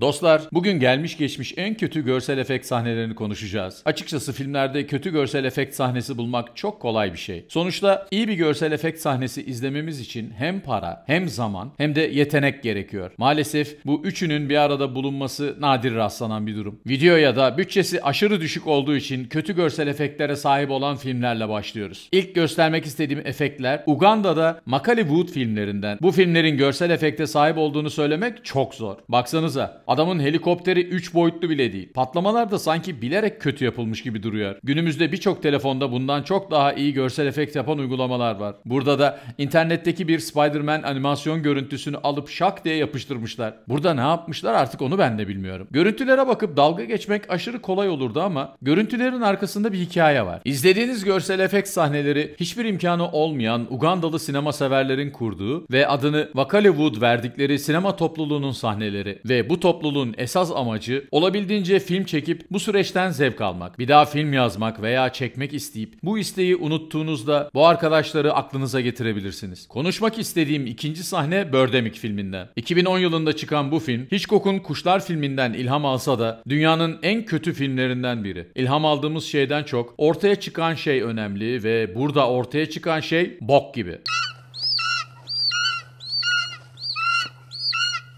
Dostlar, bugün gelmiş geçmiş en kötü görsel efekt sahnelerini konuşacağız. Açıkçası filmlerde kötü görsel efekt sahnesi bulmak çok kolay bir şey. Sonuçta iyi bir görsel efekt sahnesi izlememiz için hem para, hem zaman, hem de yetenek gerekiyor. Maalesef bu üçünün bir arada bulunması nadir rastlanan bir durum. Video ya da bütçesi aşırı düşük olduğu için kötü görsel efektlere sahip olan filmlerle başlıyoruz. İlk göstermek istediğim efektler Uganda'da Makali Wood filmlerinden. Bu filmlerin görsel efekte sahip olduğunu söylemek çok zor. Baksanıza Adamın helikopteri 3 boyutlu bile değil. Patlamalar da sanki bilerek kötü yapılmış gibi duruyor. Günümüzde birçok telefonda bundan çok daha iyi görsel efekt yapan uygulamalar var. Burada da internetteki bir Spider-Man animasyon görüntüsünü alıp şak diye yapıştırmışlar. Burada ne yapmışlar artık onu ben de bilmiyorum. Görüntülere bakıp dalga geçmek aşırı kolay olurdu ama görüntülerin arkasında bir hikaye var. İzlediğiniz görsel efekt sahneleri hiçbir imkanı olmayan Ugandalı sinema severlerin kurduğu ve adını Wakalewood verdikleri sinema topluluğunun sahneleri ve bu top topluluğun esas amacı olabildiğince film çekip bu süreçten zevk almak. Bir daha film yazmak veya çekmek isteyip bu isteği unuttuğunuzda bu arkadaşları aklınıza getirebilirsiniz. Konuşmak istediğim ikinci sahne Birdemic filminden. 2010 yılında çıkan bu film Hitchcock'un Kuşlar filminden ilham alsa da dünyanın en kötü filmlerinden biri. İlham aldığımız şeyden çok ortaya çıkan şey önemli ve burada ortaya çıkan şey bok gibi.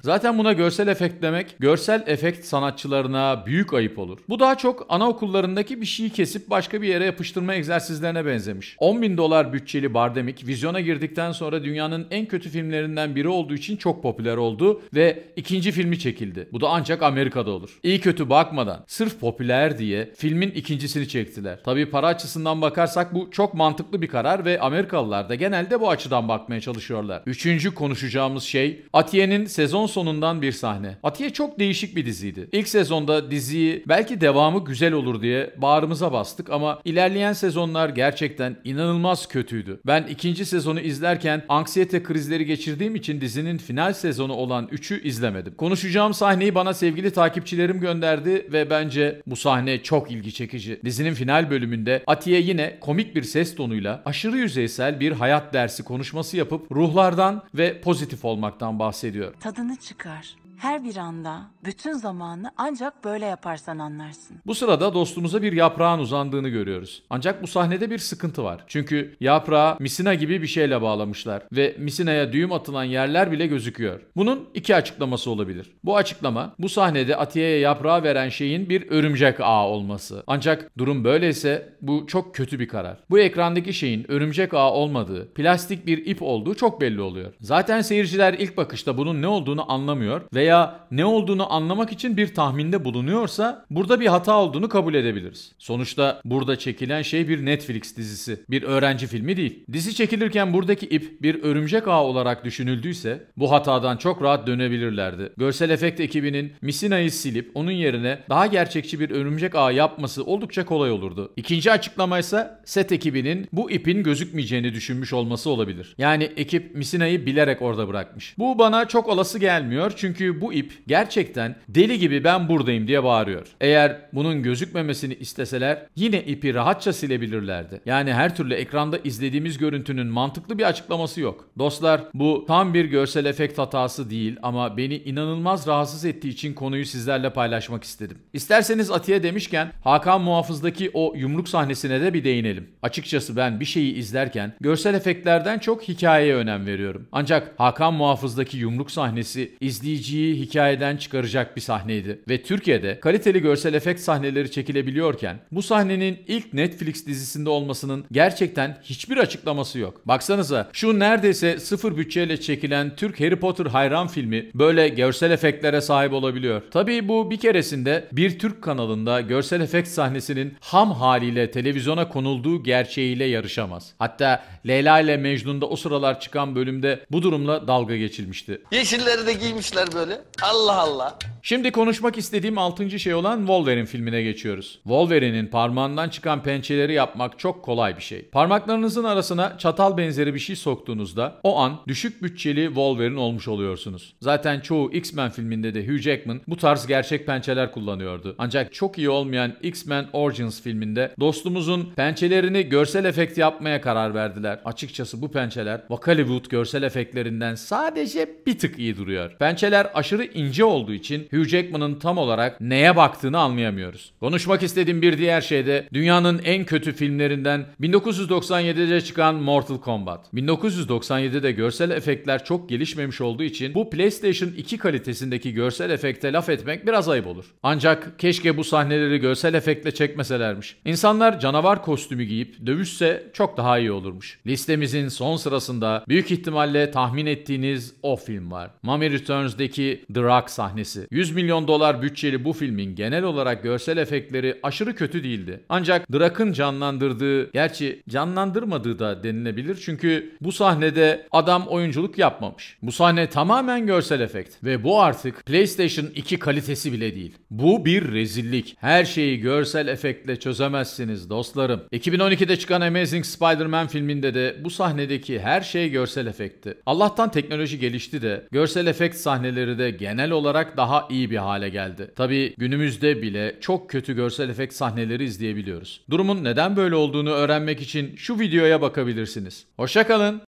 Zaten buna görsel efekt demek, görsel efekt sanatçılarına büyük ayıp olur. Bu daha çok anaokullarındaki bir şeyi kesip başka bir yere yapıştırma egzersizlerine benzemiş. 10 bin dolar bütçeli Bardemik, vizyona girdikten sonra dünyanın en kötü filmlerinden biri olduğu için çok popüler oldu ve ikinci filmi çekildi. Bu da ancak Amerika'da olur. İyi kötü bakmadan, sırf popüler diye filmin ikincisini çektiler. Tabii para açısından bakarsak bu çok mantıklı bir karar ve Amerikalılar da genelde bu açıdan bakmaya çalışıyorlar. Üçüncü konuşacağımız şey, Atiye'nin sezon sonundan bir sahne. Atiye çok değişik bir diziydi. İlk sezonda diziyi belki devamı güzel olur diye bağrımıza bastık ama ilerleyen sezonlar gerçekten inanılmaz kötüydü. Ben ikinci sezonu izlerken anksiyete krizleri geçirdiğim için dizinin final sezonu olan 3'ü izlemedim. Konuşacağım sahneyi bana sevgili takipçilerim gönderdi ve bence bu sahne çok ilgi çekici. Dizinin final bölümünde Atiye yine komik bir ses tonuyla aşırı yüzeysel bir hayat dersi konuşması yapıp ruhlardan ve pozitif olmaktan bahsediyor. Tadını çıkar her bir anda, bütün zamanını ancak böyle yaparsan anlarsın. Bu sırada dostumuza bir yaprağın uzandığını görüyoruz. Ancak bu sahnede bir sıkıntı var. Çünkü yaprağı misina gibi bir şeyle bağlamışlar ve misinaya düğüm atılan yerler bile gözüküyor. Bunun iki açıklaması olabilir. Bu açıklama bu sahnede Atiye'ye yaprağı veren şeyin bir örümcek ağı olması. Ancak durum böyleyse bu çok kötü bir karar. Bu ekrandaki şeyin örümcek ağı olmadığı, plastik bir ip olduğu çok belli oluyor. Zaten seyirciler ilk bakışta bunun ne olduğunu anlamıyor veya veya ne olduğunu anlamak için bir tahminde bulunuyorsa burada bir hata olduğunu kabul edebiliriz. Sonuçta burada çekilen şey bir Netflix dizisi, bir öğrenci filmi değil. Dizi çekilirken buradaki ip bir örümcek ağı olarak düşünüldüyse bu hatadan çok rahat dönebilirlerdi. Görsel efekt ekibinin Misina'yı silip onun yerine daha gerçekçi bir örümcek ağı yapması oldukça kolay olurdu. İkinci açıklama ise set ekibinin bu ipin gözükmeyeceğini düşünmüş olması olabilir. Yani ekip Misina'yı bilerek orada bırakmış. Bu bana çok olası gelmiyor çünkü bu ip gerçekten deli gibi ben buradayım diye bağırıyor. Eğer bunun gözükmemesini isteseler yine ipi rahatça silebilirlerdi. Yani her türlü ekranda izlediğimiz görüntünün mantıklı bir açıklaması yok. Dostlar bu tam bir görsel efekt hatası değil ama beni inanılmaz rahatsız ettiği için konuyu sizlerle paylaşmak istedim. İsterseniz Atiye demişken Hakan Muhafız'daki o yumruk sahnesine de bir değinelim. Açıkçası ben bir şeyi izlerken görsel efektlerden çok hikayeye önem veriyorum. Ancak Hakan Muhafız'daki yumruk sahnesi izleyiciyi müziği hikayeden çıkaracak bir sahneydi. Ve Türkiye'de kaliteli görsel efekt sahneleri çekilebiliyorken bu sahnenin ilk Netflix dizisinde olmasının gerçekten hiçbir açıklaması yok. Baksanıza şu neredeyse sıfır bütçeyle çekilen Türk Harry Potter hayran filmi böyle görsel efektlere sahip olabiliyor. Tabii bu bir keresinde bir Türk kanalında görsel efekt sahnesinin ham haliyle televizyona konulduğu gerçeğiyle yarışamaz. Hatta Leyla ile Mecnun'da o sıralar çıkan bölümde bu durumla dalga geçilmişti. Yeşilleri de giymişler böyle böyle? Allah Allah. Şimdi konuşmak istediğim 6. şey olan Wolverine filmine geçiyoruz. Wolverine'in parmağından çıkan pençeleri yapmak çok kolay bir şey. Parmaklarınızın arasına çatal benzeri bir şey soktuğunuzda o an düşük bütçeli Wolverine olmuş oluyorsunuz. Zaten çoğu X-Men filminde de Hugh Jackman bu tarz gerçek pençeler kullanıyordu. Ancak çok iyi olmayan X-Men Origins filminde dostumuzun pençelerini görsel efekt yapmaya karar verdiler. Açıkçası bu pençeler Vakaliwood görsel efektlerinden sadece bir tık iyi duruyor. Pençeler aşırı ince olduğu için Hugh Jackman'ın tam olarak neye baktığını anlayamıyoruz. Konuşmak istediğim bir diğer şey de dünyanın en kötü filmlerinden 1997'de çıkan Mortal Kombat. 1997'de görsel efektler çok gelişmemiş olduğu için bu PlayStation 2 kalitesindeki görsel efekte laf etmek biraz ayıp olur. Ancak keşke bu sahneleri görsel efektle çekmeselermiş. İnsanlar canavar kostümü giyip dövüşse çok daha iyi olurmuş. Listemizin son sırasında büyük ihtimalle tahmin ettiğiniz o film var. Mummy Returns'deki filmindeki sahnesi. 100 milyon dolar bütçeli bu filmin genel olarak görsel efektleri aşırı kötü değildi. Ancak The canlandırdığı, gerçi canlandırmadığı da denilebilir çünkü bu sahnede adam oyunculuk yapmamış. Bu sahne tamamen görsel efekt ve bu artık PlayStation 2 kalitesi bile değil. Bu bir rezillik. Her şeyi görsel efektle çözemezsiniz dostlarım. 2012'de çıkan Amazing Spider-Man filminde de bu sahnedeki her şey görsel efekti. Allah'tan teknoloji gelişti de görsel efekt sahneleri de dönemde genel olarak daha iyi bir hale geldi. Tabi günümüzde bile çok kötü görsel efekt sahneleri izleyebiliyoruz. Durumun neden böyle olduğunu öğrenmek için şu videoya bakabilirsiniz. Hoşçakalın.